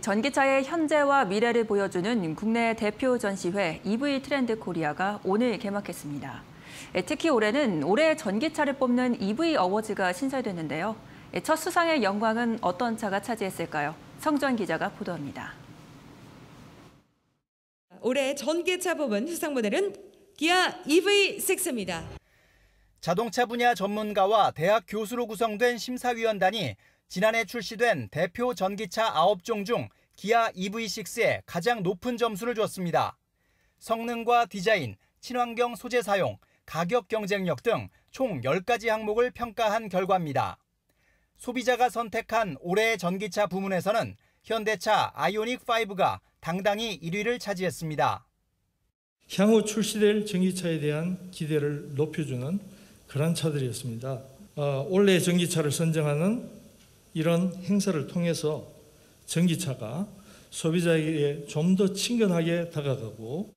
전기차의 현재와 미래를 보여주는 국내 대표 전시회 EV 트렌드 코리아가 오늘 개막했습니다. 예, 특히 올해는 올해 전기차를 뽑는 EV 어워즈가 신설됐는데요. 예, 첫 수상의 영광은 어떤 차가 차지했을까요? 성전 기자가 보도합니다. 올해 전기차 부문 수상 모델은 기아 EV6입니다. 자동차 분야 전문가와 대학 교수로 구성된 심사위원단이 지난해 출시된 대표 전기차 9종 중 기아 EV6에 가장 높은 점수를 줬습니다. 성능과 디자인, 친환경 소재 사용, 가격 경쟁력 등 총 10가지 항목을 평가한 결과입니다. 소비자가 선택한 올해의 전기차 부문에서는 현대차 아이오닉5가 당당히 1위를 차지했습니다. 향후 출시될 전기차에 대한 기대를 높여주는 그런 차들이었습니다. 어, 올해 전기차를 선정하는 이런 행사를 통해서 전기차가 소비자에게 좀 더 친근하게 다가가고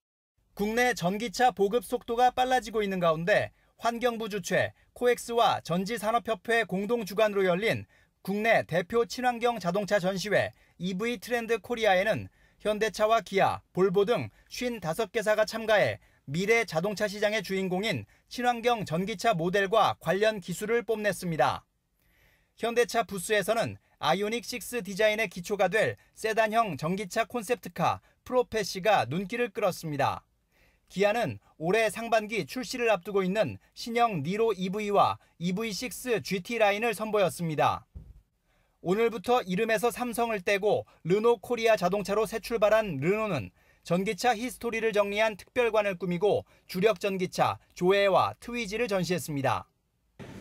국내 전기차 보급 속도가 빨라지고 있는 가운데 환경부 주최 코엑스와 전지산업협회 공동 주관으로 열린 국내 대표 친환경 자동차 전시회 EV 트렌드 코리아에는 현대차와 기아, 볼보 등 55개사가 참가해 미래 자동차 시장의 주인공인 친환경 전기차 모델과 관련 기술을 뽐냈습니다. 현대차 부스에서는 아이오닉 6 디자인의 기초가 될 세단형 전기차 콘셉트카 프로페시가 눈길을 끌었습니다. 기아는 올해 상반기 출시를 앞두고 있는 신형 니로 EV와 EV6 GT 라인을 선보였습니다. 오늘부터 이름에서 삼성을 떼고 르노 코리아 자동차로 새 출발한 르노는 전기차 히스토리를 정리한 특별관을 꾸미고 주력 전기차 조에와 트위지를 전시했습니다.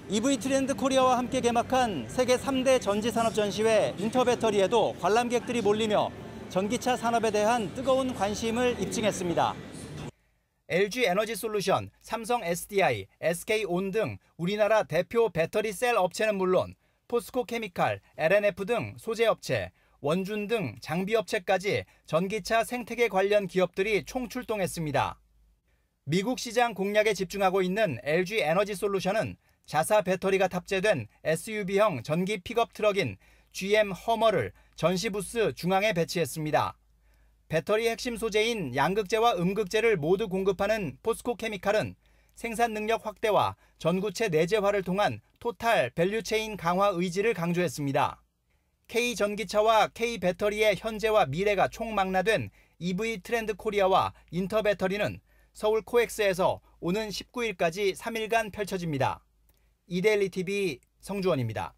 EV 트렌드 코리아와 함께 개막한 세계 3대 전지산업 전시회 인터배터리에도 관람객들이 몰리며 전기차 산업에 대한 뜨거운 관심을 입증했습니다. LG 에너지 솔루션, 삼성 SDI, SK온 등 우리나라 대표 배터리 셀 업체는 물론 포스코 케미칼, LNF 등 소재 업체, 원준 등 장비 업체까지 전기차 생태계 관련 기업들이 총출동했습니다. 미국 시장 공략에 집중하고 있는 LG 에너지 솔루션은 자사 배터리가 탑재된 SUV형 전기 픽업 트럭인 GM 허머를 전시 부스 중앙에 배치했습니다. 배터리 핵심 소재인 양극재와 음극재를 모두 공급하는 포스코 케미칼은 생산 능력 확대와 전구체 내재화를 통한 토탈 밸류체인 강화 의지를 강조했습니다. K 전기차와 K 배터리의 현재와 미래가 총망라된 EV 트렌드 코리아와 인터배터리는 서울 코엑스에서 오는 19일까지 3일간 펼쳐집니다. 이데일리 TV 성주원입니다.